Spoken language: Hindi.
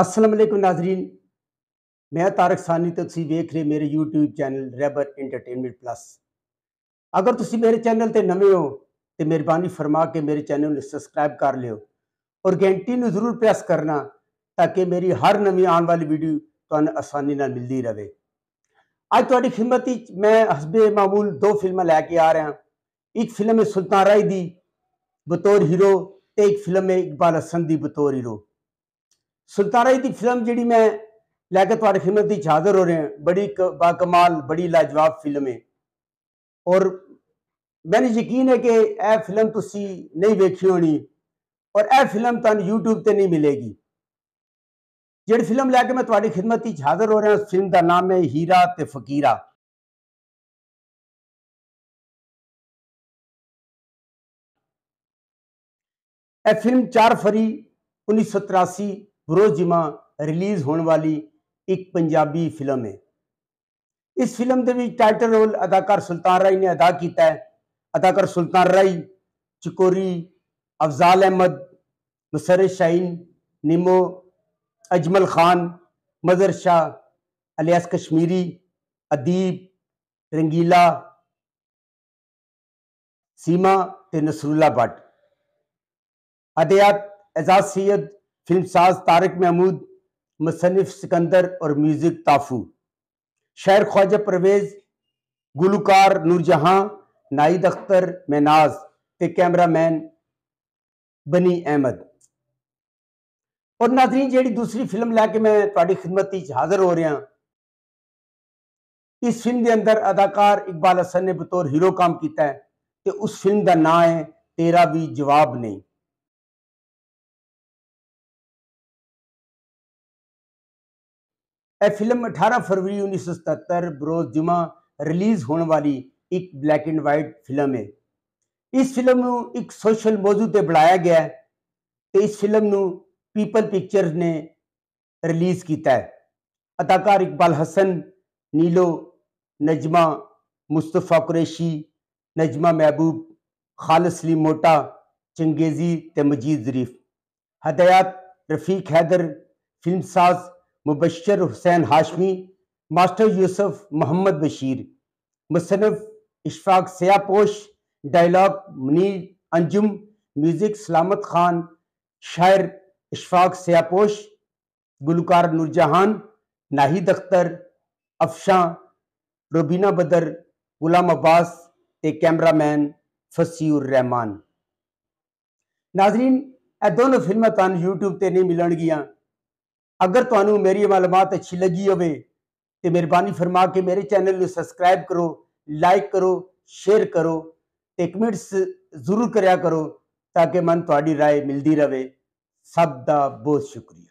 असलम नाजरीन मैं तारक सानी तो तुम रहे मेरे यूट्यूब चैनल रैबर इंटरटेनमेंट प्लस अगर तुम मेरे चैनल पर नवे हो तो मेहरबानी फरमा के मेरे चैनल सबसक्राइब कर लियो और घंटी में जरूर प्रेस करना ताकि मेरी हर नवी आने वाली वीडियो तो आसानी न मिलती रहे अज थोड़ी खिमत मैं हसबे मामूल दो फिल्म लैके आ रहा एक फिल्म है सुल्तान राय की बतौर हीरो एक फिल्म है इकबाल हसन की बतौर हीरो जी की फिल्म जी मैं लैके थोड़े खिमत की हाजिर हो रहे हैं बड़ी क बाकमाल बड़ी लाजवाब फिल्म है और मैंने यकीन है कि यह फिल्म ती नहीं वेखी होनी और यह फिल्म तुम यूट्यूब पर नहीं मिलेगी जड़ी फिल्म लैके मैं थोड़ी खिदमत की हाजिर हो रहा उस फिल्म का नाम है हीरा तो फकीरा यह फिल्म चार फरी उन्नीस सौ तिरासी रोजिमा रिज होने वाली एक पंजाबी फिल्म है इस फिल्म के टाइटल रोल अदाकार सुल्तान राय ने अदा किया है अदाकार सुल्तान राय चकोरी अफजाल अहमद मुसर शाहीन निमो अजमल खान मजर शाह अलियास कश्मीरी अदीब रंगीला सीमा नसरुल्ला भट्ट अदयात एजाज सैयद फिल्म साज तारक महमूद मुसनफ़ सिकंदर और म्यूज़िक ताफू शहर ख्वाजा परवेज़ गुलकार नूरजहाँ नाइद अख्तर मेनाज ते कैमरा मैन बनी अहमद और नाजरीन जी दूसरी फिल्म लैके मैं थोड़ी खिदमत हाजिर हो रहा इस फिल्म के अंदर अदाकार इकबाल हसन ने बतौर हीरो काम किया है तो उस फिल्म का ना है तेरा भी जवाब नहीं यह फिल्म 18 फरवरी उन्नीस सौ सतर बरोज जुमा रिलीज़ होने वाली एक ब्लैक एंड वाइट फिल्म है इस फिल्म में एक सोशल मौजूद बुलाया गया ਗਿਆ ਹੈ ਤੇ ਇਸ ਫਿਲਮ ਨੂੰ ਪੀਪਲ ਪਿਕਚਰਜ਼ ਨੇ ਰਿਲੀਜ਼ ਕੀਤਾ ਹੈ ਅਦਾਕਾਰ नीलो नजमा मुस्तफ़ा कुरैशी नजमा महबूब खालस अली मोटा चंगेज़ी तो मजीद ज़रीफ हदयात रफ़ीक हैदर फिल्मसाज मुबशर हुसैन हाशमी मास्टर यूसुफ मोहम्मद बशीर मुसनफ़ इशफाक सयापोश डायलॉग मुनीर अंजुम म्यूज़िक सलामत खान शायर इशफाक सयापोश गुलकार नूरजहान नाहिद अख्तर अफशां रुबीना बदर गुलाम अब्बास ते कैमरामैन फसीउर रहमान नाजरीन ਇਹ दोनों फिल्म ਤੁਹਾਨੂੰ यूट्यूब ਤੇ नहीं ਮਿਲਣਗੀਆਂ अगर तुम्हें मेरी मालूमत अच्छी लगी हो तो मेहरबानी फरमा के मेरे चैनल में सबसक्राइब करो लाइक करो शेयर करो तो कमेंट्स जरूर करो ताकि मन थोड़ी राय मिलती रहे सब का बहुत शुक्रिया